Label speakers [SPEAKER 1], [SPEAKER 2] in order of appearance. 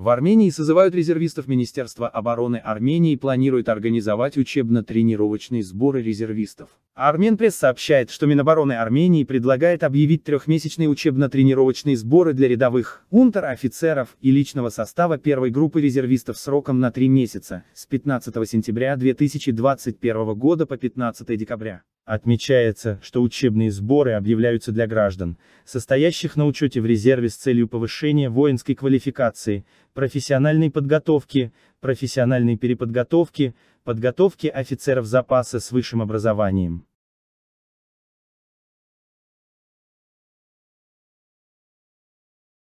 [SPEAKER 1] В Армении созывают резервистов Министерства обороны Армении и планирует организовать учебно-тренировочные сборы резервистов. Арменпресс сообщает, что Минобороны Армении предлагает объявить трехмесячные учебно-тренировочные сборы для рядовых, унтер-офицеров и личного состава первой группы резервистов сроком на три месяца, с 15 сентября 2021 года по 15 декабря. Отмечается, что учебные сборы объявляются для граждан, состоящих на учете в резерве с целью повышения воинской квалификации, профессиональной подготовки, профессиональной переподготовки, подготовки офицеров запаса с высшим образованием.